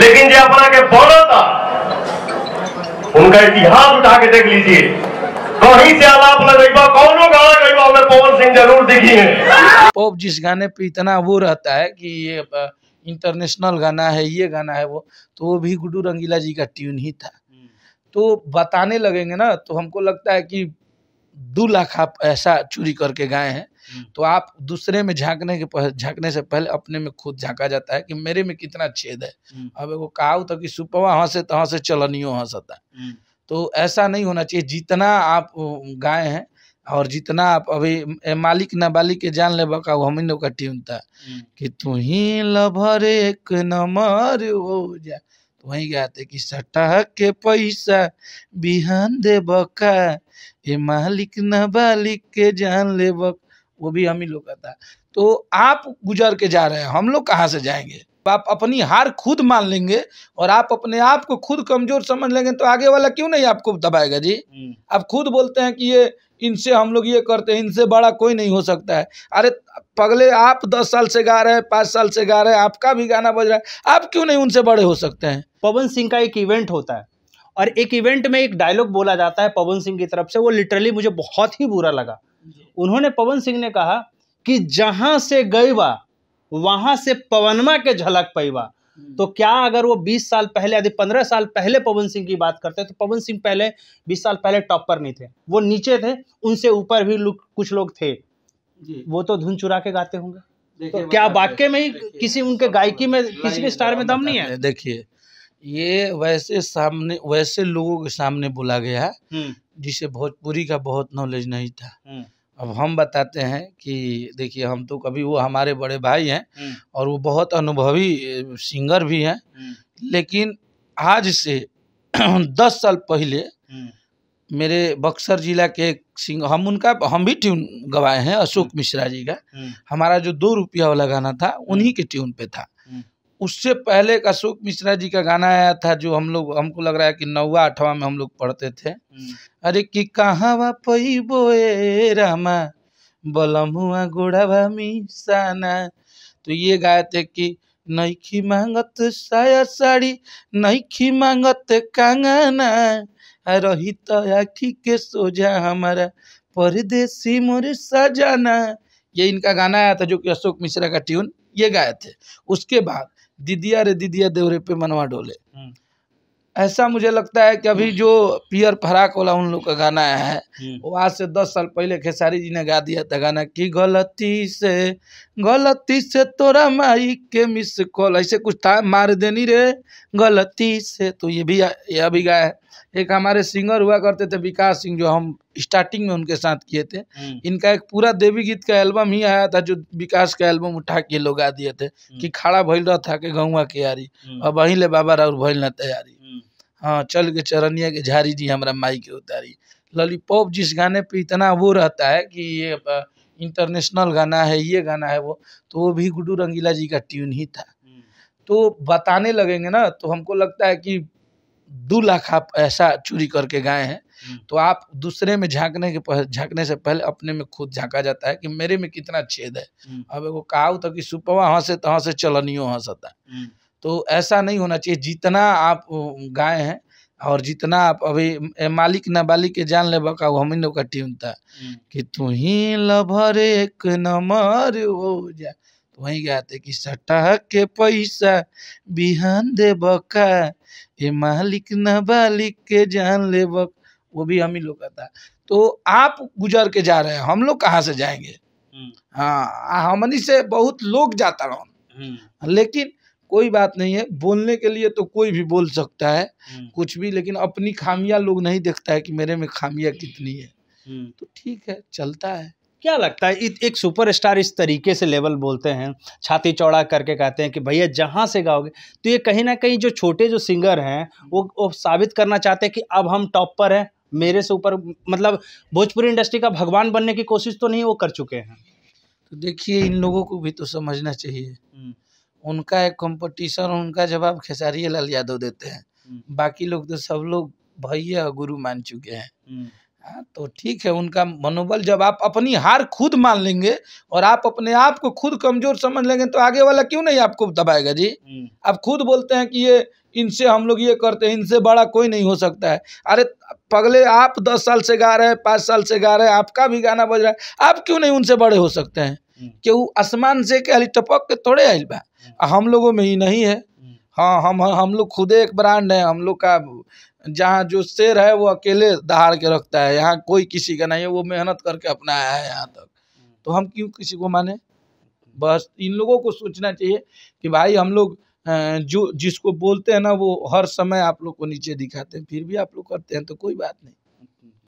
लेकिन जो अपना के बोला था उनका इतिहास उठा के देख लीजिए कहीं तो से आलाप लगेगा कौनों गाना गईबा में पवन सिंह जरूर दिखी है पॉप जिस गाने पे इतना वो रहता है कि ये इंटरनेशनल गाना है ये गाना है वो तो वो भी गुडू रंगीला जी का ट्यून ही था तो बताने लगेंगे ना तो हमको लगता है कि दो लाख आप ऐसा चोरी करके गाए हैं हम्म। तो आप दूसरे में झांकने के झांकने से पहले अपने में खुद झांका जाता है कि मेरे में कितना छेद है हम्म। अब वो कहा तो कि सुपवा से तो से चलनियो हंसता हम्म। तो ऐसा नहीं होना चाहिए जितना आप गाय हैं और जितना आप अभी ए मालिक नाबालिग के जान ले बका हम इन लोग का ट्यून था कि तू ही लभर एक नमर हो जा तो वहीं गाते कि सटा के पैसा बिहान दे बका ए मालिक नाबालिग के जान ले बका वो भी हम ही लोग कहता है तो आप गुजर के जा रहे हैं हम लोग कहाँ से जाएंगे आप अपनी हार खुद मान लेंगे और आप अपने आप को खुद कमजोर समझ लेंगे तो आगे वाला क्यों नहीं आपको दबाएगा जी हम्म। आप खुद बोलते हैं कि ये इनसे हम लोग ये करते हैं इनसे बड़ा कोई नहीं हो सकता है अरे पगले आप दस साल से गा रहे हैं पाँच साल से गा रहे हैं आपका भी गाना बज रहा है आप क्यों नहीं उनसे बड़े हो सकते हैं पवन सिंह का एक इवेंट होता है और एक इवेंट में एक डायलॉग बोला जाता है पवन सिंह की तरफ से वो लिटरली मुझे बहुत ही बुरा लगा उन्होंने पवन सिंह ने कहा कि जहां से गई बा वहां से पवनमा के झलक पैबा हम्म। तो क्या अगर वो 20 साल पहले यदि 15 साल पहले पवन सिंह की बात करते तो पवन सिंह पहले 20 साल पहले टॉप पर नहीं थे वो नीचे थे उनसे ऊपर भी लोग कुछ लोग थे वो तो धुन चुरा के गाते होंगे तो क्या मतलब वाक्य में ही किसी उनके गायकी में किसी के स्टार में दम नहीं है देखिए ये वैसे सामने वैसे लोगों के सामने बोला गया है हम्म। जिसे भोजपुरी का बहुत नॉलेज नहीं था हम्म। अब हम बताते हैं कि देखिए हम तो कभी वो हमारे बड़े भाई हैं हम्म। और वो बहुत अनुभवी सिंगर भी हैं हम्म। लेकिन आज से दस साल पहले हम्म। मेरे बक्सर जिला के एक सिंग हम उनका हम भी ट्यून गवाए हैं अशोक मिश्रा जी का हमारा जो दो रुपया वाला गाना था उन्हीं के ट्यून पे था उससे पहले का अशोक मिश्रा जी का गाना आया था जो हम लोग हमको लग रहा है कि नौवा अठवा में हम लोग पढ़ते थे हम्म। अरे कि कहाँ पैबो रामा मिसाना तो ये गाए थे कि नैखी मांगत साया साड़ी नैखी मांगत कांगना रही तो आखी के सोझा हमारा परदेसी मोर सजाना ये इनका गाना आया था जो कि अशोक मिश्रा का ट्यून ये गाए थे उसके बाद दीदिया रे दिदिया देवरे पे मनवा डोले ऐसा मुझे लगता है कि अभी हम्म। जो पियर फराक वाला उन लोग का गाना है वो आज से दस साल पहले खेसारी जी ने गा दिया था गाना की गलती से गलती से तोरा माई के मिस कॉल ऐसे कुछ था मार देनी रे गलती से तो ये भी ये अभी गाया है एक हमारे सिंगर हुआ करते थे विकास सिंह जो हम स्टार्टिंग में उनके साथ किए थे हम्म। इनका एक पूरा देवी गीत का एल्बम ही आया था जो विकास का एल्बम उठा के लोग आ दिए थे कि हम्म। खाड़ा भैल रहा था कि गौवा के यारी अब वहीं ले बाबा राउर भैल ना तैयारी हाँ चल के चरनिया के झारी जी हमारा माई के उतारी पॉप जिस गाने पे इतना वो रहता है कि ये इंटरनेशनल गाना है ये गाना है वो तो वो भी गुड्डू रंगीला जी का ट्यून ही था हम्म। तो बताने लगेंगे ना तो हमको लगता है कि दो लाख आप ऐसा चोरी करके गाए हैं हम्म। तो आप दूसरे में झांकने के झांकने से पहले अपने में खुद झांका जाता है कि मेरे में कितना छेद है हम्म। अब कहा था कि सुपवा हंसे तो हंसे चलनियो हंसता तो ऐसा नहीं होना चाहिए जितना आप गाय हैं और जितना आप अभी मालिक बालिक के जान ले बका हम लोग का टीम था कि तू ही लभर एक नमर हो जा तो वही गया थे कि सटा के पैसा बिहान दे बका ये मालिक नाबालिग के जान ले बक वो भी हम ही लोग का था तो आप गुजर के जा रहे हैं हम लोग कहाँ से जाएंगे हाँ हमनी से बहुत लोग जाता रहो लेकिन कोई बात नहीं है बोलने के लिए तो कोई भी बोल सकता है हम्म। कुछ भी लेकिन अपनी खामियां लोग नहीं देखता है कि मेरे में खामियां कितनी है हम्म। तो ठीक है चलता है क्या लगता है एक सुपरस्टार इस तरीके से लेवल बोलते हैं छाती चौड़ा करके कहते हैं कि भैया जहाँ से गाओगे तो ये कहीं ना कहीं जो छोटे जो सिंगर हैं वो, वो साबित करना चाहते हैं कि अब हम टॉप पर हैं मेरे से ऊपर मतलब भोजपुरी इंडस्ट्री का भगवान बनने की कोशिश तो नहीं वो कर चुके हैं तो देखिए इन लोगों को भी तो समझना चाहिए हम्म। उनका एक कंपटीशन उनका जवाब खेसारी लाल यादव देते हैं हम्म। बाकी लोग तो सब लोग भैया और गुरु मान चुके हैं हम्म। हाँ तो ठीक है उनका मनोबल जब आप अपनी हार खुद मान लेंगे और आप अपने आप को खुद कमजोर समझ लेंगे तो आगे वाला क्यों नहीं आपको दबाएगा जी हम्म। आप खुद बोलते हैं कि ये इनसे हम लोग ये करते हैं इनसे बड़ा कोई नहीं हो सकता है अरे पगले आप दस साल से गा रहे हैं पाँच साल से गा रहे हैं आपका भी गाना बज रहा है आप क्यों नहीं उनसे बड़े हो सकते हैं हम्म। कि वो आसमान से के अली टपक के थोड़े आइल बा हम्म। हम लोगों में ही नहीं है हम्म। हाँ हम हम लोग खुदे एक ब्रांड है हम लोग का जहाँ जो शेर है वो अकेले दहाड़ के रखता है यहाँ कोई किसी का नहीं है वो मेहनत करके अपना आया है यहाँ तक तो हम क्यों किसी को माने बस इन लोगों को सोचना चाहिए कि भाई हम लोग जो जिसको बोलते हैं ना वो हर समय आप लोग को नीचे दिखाते हैं फिर भी आप लोग करते हैं तो कोई बात नहीं